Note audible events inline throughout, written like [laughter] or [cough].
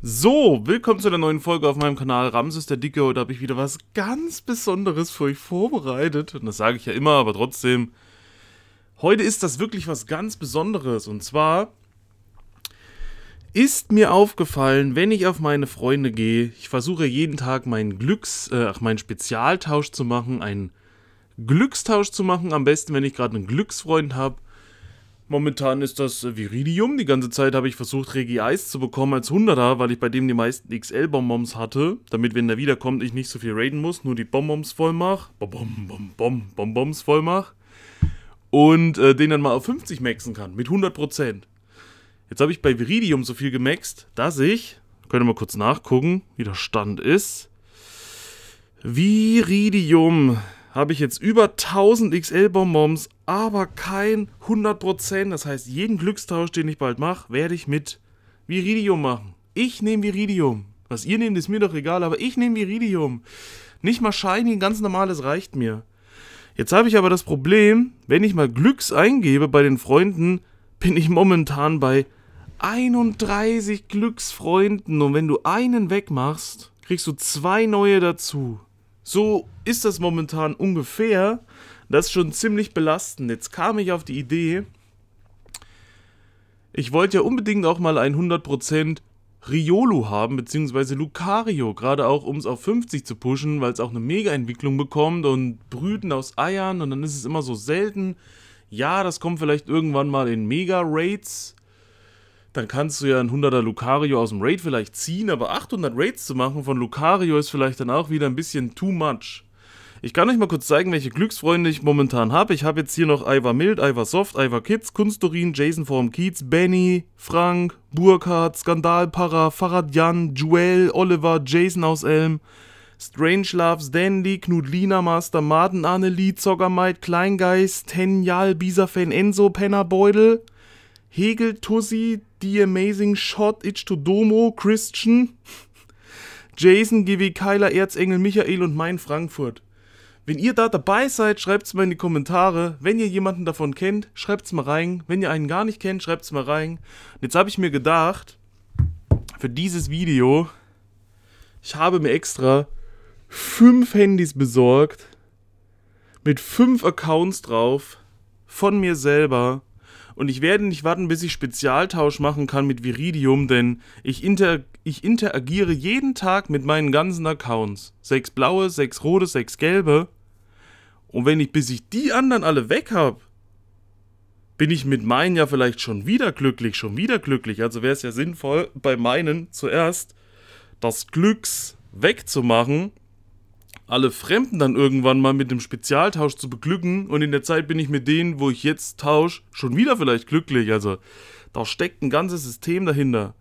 So, willkommen zu einer neuen Folge auf meinem Kanal Ramses der Dicke. Heute habe ich wieder was ganz Besonderes für euch vorbereitet. Und das sage ich ja immer, aber trotzdem. Heute ist das wirklich was ganz Besonderes. Und zwar ist mir aufgefallen, wenn ich auf meine Freunde gehe, ich versuche jeden Tag meinen Glücks, äh, meinen Spezialtausch zu machen, einen Glückstausch zu machen. Am besten, wenn ich gerade einen Glücksfreund habe Momentan ist das Viridium. Die ganze Zeit habe ich versucht, Regi Eis zu bekommen als 100er, weil ich bei dem die meisten XL-Bonbons hatte. Damit, wenn der wiederkommt, ich nicht so viel raiden muss, nur die Bonbons voll mache. Bonbons voll mache. Und äh, den dann mal auf 50 maxen kann, mit 100%. Jetzt habe ich bei Viridium so viel gemaxt, dass ich, könnt ihr mal kurz nachgucken, wie der Stand ist. Viridium habe ich jetzt über 1000 XL Bonbons, aber kein 100%. Das heißt, jeden Glückstausch, den ich bald mache, werde ich mit Viridium machen. Ich nehme Viridium. Was ihr nehmt, ist mir doch egal, aber ich nehme Viridium. Nicht mal Shiny, ganz normales reicht mir. Jetzt habe ich aber das Problem, wenn ich mal Glücks eingebe bei den Freunden, bin ich momentan bei 31 Glücksfreunden und wenn du einen wegmachst, kriegst du zwei neue dazu. So ist das momentan ungefähr. Das ist schon ziemlich belastend. Jetzt kam ich auf die Idee, ich wollte ja unbedingt auch mal ein 100% Riolu haben, beziehungsweise Lucario, gerade auch um es auf 50 zu pushen, weil es auch eine Mega-Entwicklung bekommt und Brüten aus Eiern und dann ist es immer so selten. Ja, das kommt vielleicht irgendwann mal in Mega-Raids, dann kannst du ja ein 100er Lucario aus dem Raid vielleicht ziehen, aber 800 Raids zu machen von Lucario ist vielleicht dann auch wieder ein bisschen too much. Ich kann euch mal kurz zeigen, welche Glücksfreunde ich momentan habe. Ich habe jetzt hier noch Ivar Mild, Ivar Soft, Ivar Kids, Kunstdorin, Jason vom Keats, Benny, Frank, Burkhardt, Skandalpara, Farad Jan, Joel, Oliver, Jason aus Elm, Strange Love, Stanley, Knut Lina, Master Maden, Annelie, Zoggermaid, Kleingeist, Tenjal, Bisafan, Enzo, Pennerbeudel. Hegel, Tussi, The Amazing Shot, Itch to Domo, Christian, Jason, GW Kyler, Erzengel, Michael und mein Frankfurt. Wenn ihr da dabei seid, schreibt's mal in die Kommentare. Wenn ihr jemanden davon kennt, schreibt's mal rein. Wenn ihr einen gar nicht kennt, schreibt's mal rein. Und jetzt habe ich mir gedacht, für dieses Video, ich habe mir extra fünf Handys besorgt mit fünf Accounts drauf von mir selber und ich werde nicht warten, bis ich Spezialtausch machen kann mit Viridium, denn ich, inter ich interagiere jeden Tag mit meinen ganzen Accounts. Sechs blaue, sechs rote, sechs gelbe. Und wenn ich, bis ich die anderen alle weg habe, bin ich mit meinen ja vielleicht schon wieder glücklich, schon wieder glücklich. Also wäre es ja sinnvoll, bei meinen zuerst das Glücks wegzumachen alle Fremden dann irgendwann mal mit dem Spezialtausch zu beglücken und in der Zeit bin ich mit denen, wo ich jetzt tausche, schon wieder vielleicht glücklich. Also da steckt ein ganzes System dahinter.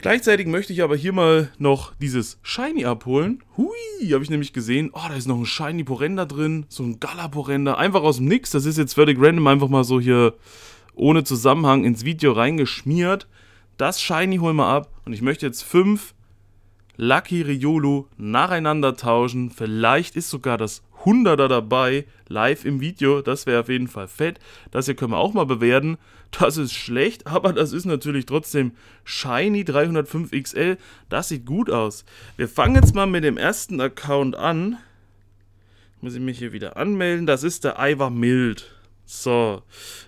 Gleichzeitig möchte ich aber hier mal noch dieses Shiny abholen. Hui, habe ich nämlich gesehen. Oh, da ist noch ein Shiny Porenda drin. So ein Gala Porenda. Einfach aus dem Nix. Das ist jetzt völlig random. Einfach mal so hier ohne Zusammenhang ins Video reingeschmiert. Das Shiny holen wir ab. Und ich möchte jetzt fünf Lucky Riolu nacheinander tauschen. Vielleicht ist sogar das 100er dabei, live im Video. Das wäre auf jeden Fall fett. Das hier können wir auch mal bewerten. Das ist schlecht, [laughs] aber das ist natürlich trotzdem Shiny 305 XL. Das sieht gut aus. Wir fangen jetzt mal mit dem ersten Account an. Muss ich mich hier wieder anmelden. Das ist der Ivar Mild. So,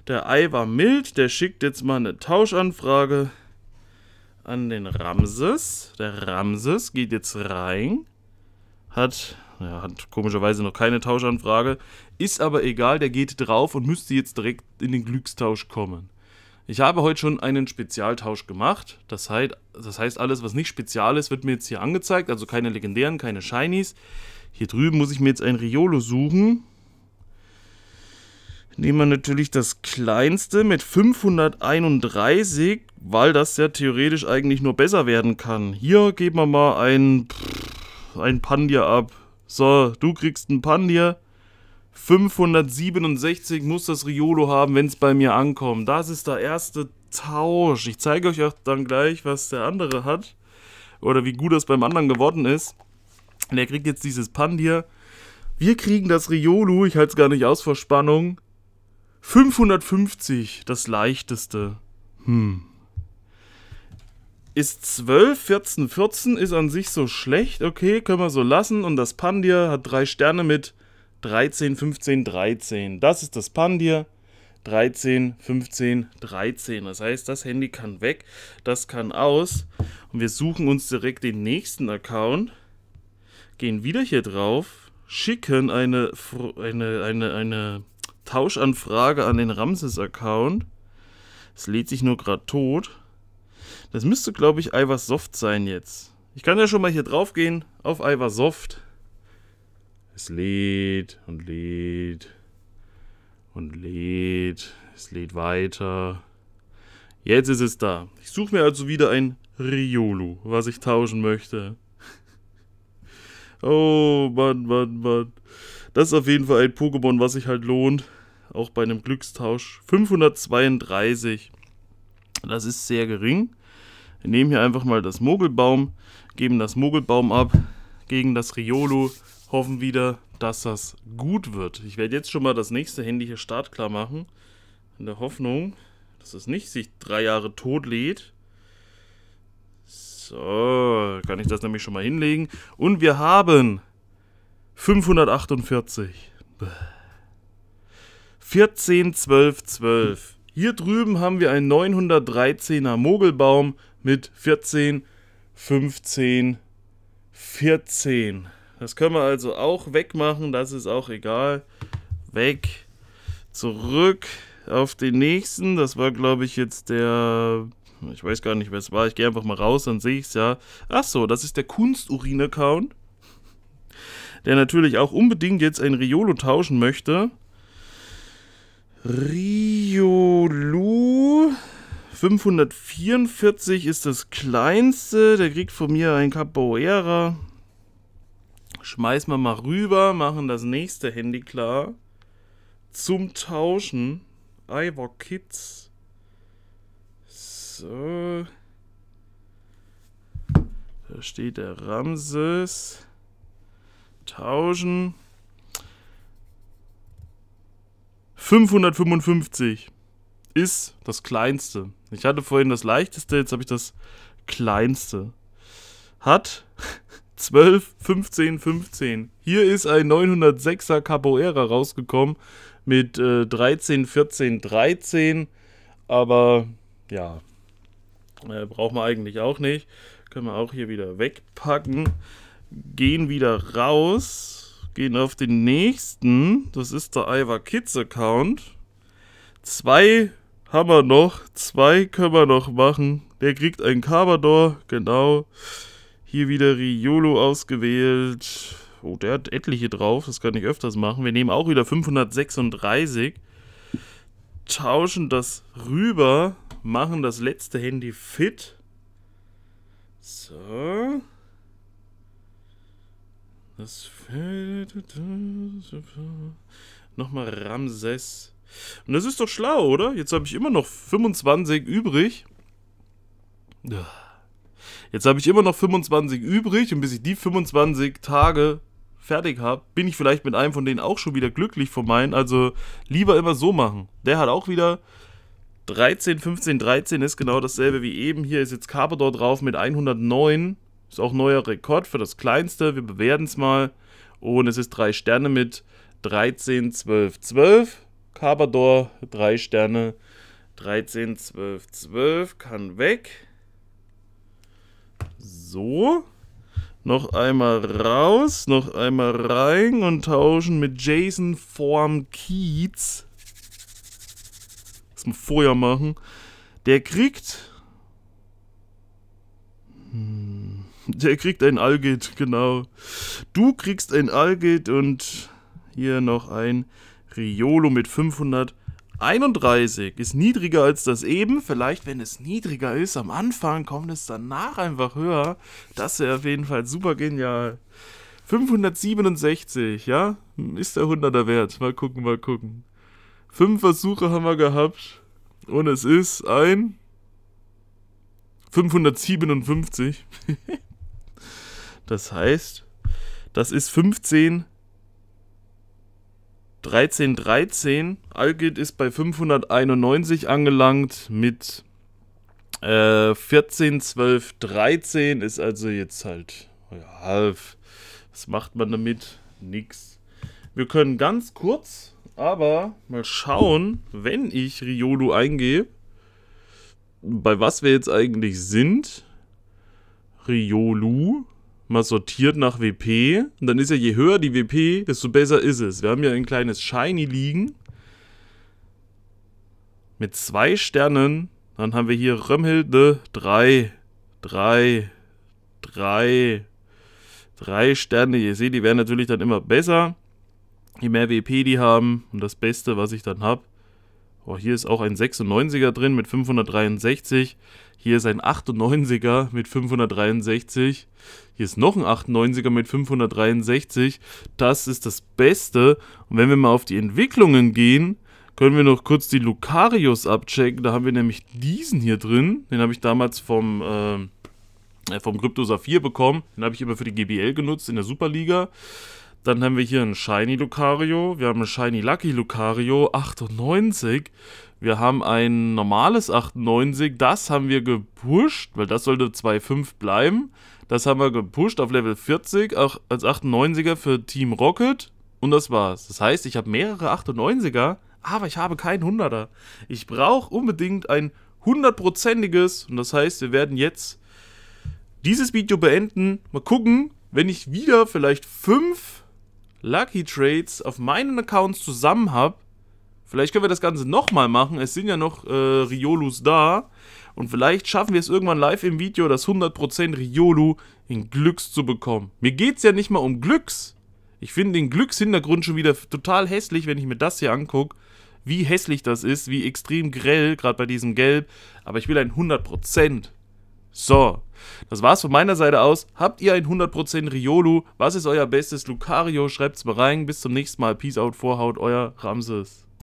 der Ivar Mild, der schickt jetzt mal eine Tauschanfrage an den Ramses. Der Ramses geht jetzt rein. Hat, ja, hat komischerweise noch keine Tauschanfrage. Ist aber egal, der geht drauf und müsste jetzt direkt in den Glückstausch kommen. Ich habe heute schon einen Spezialtausch gemacht. Das heißt, das heißt, alles, was nicht spezial ist, wird mir jetzt hier angezeigt. Also keine legendären, keine Shinies. Hier drüben muss ich mir jetzt ein Riolo suchen. Nehmen wir natürlich das kleinste mit 531 weil das ja theoretisch eigentlich nur besser werden kann. Hier geben wir mal ein, ein Pandier ab. So, du kriegst ein Pandir. 567 muss das Riolo haben, wenn es bei mir ankommt. Das ist der erste Tausch. Ich zeige euch auch dann gleich, was der andere hat. Oder wie gut das beim anderen geworden ist. Der kriegt jetzt dieses Pandir. Wir kriegen das Riolu, ich halte es gar nicht aus vor Spannung. 550, das leichteste. Hm. Ist 12, 14, 14 ist an sich so schlecht. Okay, können wir so lassen. Und das Pandir hat drei Sterne mit 13, 15, 13. Das ist das Pandir. 13, 15, 13. Das heißt, das Handy kann weg, das kann aus. Und wir suchen uns direkt den nächsten Account. Gehen wieder hier drauf. Schicken eine, eine, eine, eine Tauschanfrage an den Ramses-Account. Es lädt sich nur gerade tot. Das müsste, glaube ich, Iversoft sein jetzt. Ich kann ja schon mal hier drauf gehen auf Iversoft. Es lädt und lädt und lädt. Es lädt weiter. Jetzt ist es da. Ich suche mir also wieder ein Riolu, was ich tauschen möchte. [laughs] oh, Mann, Mann, Mann. Das ist auf jeden Fall ein Pokémon, was sich halt lohnt. Auch bei einem Glückstausch. 532. Das ist sehr gering. Wir nehmen hier einfach mal das Mogelbaum, geben das Mogelbaum ab gegen das Riolo, hoffen wieder, dass das gut wird. Ich werde jetzt schon mal das nächste Handy hier startklar machen, in der Hoffnung, dass es nicht sich drei Jahre tot lädt. So, kann ich das nämlich schon mal hinlegen. Und wir haben 548. 14, 12, 12. Hier drüben haben wir einen 913er Mogelbaum mit 14, 15, 14. Das können wir also auch wegmachen, das ist auch egal. Weg, zurück auf den nächsten. Das war, glaube ich, jetzt der. Ich weiß gar nicht, wer es war. Ich gehe einfach mal raus, dann sehe ich es ja. Ach so, das ist der Kunsturin-Account, der natürlich auch unbedingt jetzt ein Riolo tauschen möchte. Riolo. 544 ist das kleinste. Der kriegt von mir ein Capoeira. Schmeißen wir mal rüber, machen das nächste Handy klar. Zum Tauschen. Ivor Kids. So. Da steht der Ramses. Tauschen. 555 ist das Kleinste. Ich hatte vorhin das Leichteste, jetzt habe ich das Kleinste. Hat 12, 15, 15. Hier ist ein 906er Capoeira rausgekommen mit äh, 13, 14, 13. Aber ja, äh, brauchen wir eigentlich auch nicht. Können wir auch hier wieder wegpacken. Gehen wieder raus. Gehen auf den nächsten. Das ist der Ivar Kids Account. Zwei haben wir noch. Zwei können wir noch machen. Der kriegt einen Carbador, genau. Hier wieder Riolo ausgewählt. Oh, der hat etliche drauf, das kann ich öfters machen. Wir nehmen auch wieder 536. Tauschen das rüber, machen das letzte Handy fit. So. Das fällt. Nochmal Ramses. Und das ist doch schlau, oder? Jetzt habe ich immer noch 25 übrig. Jetzt habe ich immer noch 25 übrig und bis ich die 25 Tage fertig habe, bin ich vielleicht mit einem von denen auch schon wieder glücklich von meinen. Also lieber immer so machen. Der hat auch wieder 13, 15, 13 ist genau dasselbe wie eben. Hier ist jetzt Carpador drauf mit 109. Ist auch neuer Rekord für das kleinste. Wir bewerten es mal. Und es ist 3 Sterne mit 13, 12, 12. Carbador, 3 Sterne, 13, 12, 12, kann weg. So. Noch einmal raus, noch einmal rein und tauschen mit Jason Form Keats. Das muss vorher machen. Der kriegt. Hm, der kriegt ein Algit, genau. Du kriegst ein Algit und hier noch ein Riolo mit 531 ist niedriger als das eben. Vielleicht, wenn es niedriger ist am Anfang, kommt es danach einfach höher. Das wäre auf jeden Fall super genial. 567, ja? Ist der 100er wert. Mal gucken, mal gucken. Fünf Versuche haben wir gehabt. Und es ist ein 557. [laughs] das heißt, das ist 15 1313. Algit ist bei 591 angelangt mit äh, 14, 12, 13 ist also jetzt halt ja, was macht man damit? Nix. Wir können ganz kurz, aber mal schauen, wenn ich Riolu eingebe, bei was wir jetzt eigentlich sind. Riolu mal sortiert nach WP. Und dann ist ja, je höher die WP, desto besser ist es. Wir haben ja ein kleines Shiny liegen. Mit zwei Sternen. Dann haben wir hier Römhilde Drei. Drei. Drei. Drei Sterne. Ihr seht, die werden natürlich dann immer besser. Je mehr WP die haben und das Beste, was ich dann habe. Oh, hier ist auch ein 96er drin mit 563. Hier ist ein 98er mit 563. Hier ist noch ein 98er mit 563. Das ist das Beste. Und wenn wir mal auf die Entwicklungen gehen, können wir noch kurz die Lucarius abchecken. Da haben wir nämlich diesen hier drin. Den habe ich damals vom... Ähm, äh, vom Crypto Saphir bekommen. Den habe ich immer für die GBL genutzt in der Superliga. Dann haben wir hier ein Shiny Lucario. Wir haben ein Shiny Lucky Lucario 98. Wir haben ein normales 98. Das haben wir gepusht, weil das sollte 2,5 bleiben. Das haben wir gepusht auf Level 40 auch als 98er für Team Rocket. Und das war's. Das heißt, ich habe mehrere 98er, aber ich habe keinen 100er. Ich brauche unbedingt ein hundertprozentiges. Und das heißt, wir werden jetzt dieses Video beenden. Mal gucken, wenn ich wieder vielleicht 5 Lucky Trades auf meinen Accounts zusammen habe. Vielleicht können wir das Ganze nochmal machen. Es sind ja noch äh, Riolus da. Und vielleicht schaffen wir es irgendwann live im Video, das 100% Riolu in Glücks zu bekommen. Mir geht es ja nicht mal um Glücks. Ich finde den Glückshintergrund schon wieder total hässlich, wenn ich mir das hier angucke. Wie hässlich das ist, wie extrem grell, gerade bei diesem Gelb. Aber ich will ein 100%. So, das war's von meiner Seite aus. Habt ihr ein 100% Riolu? Was ist euer bestes Lucario? Schreibt's mal rein. Bis zum nächsten Mal. Peace out, Vorhaut, euer Ramses.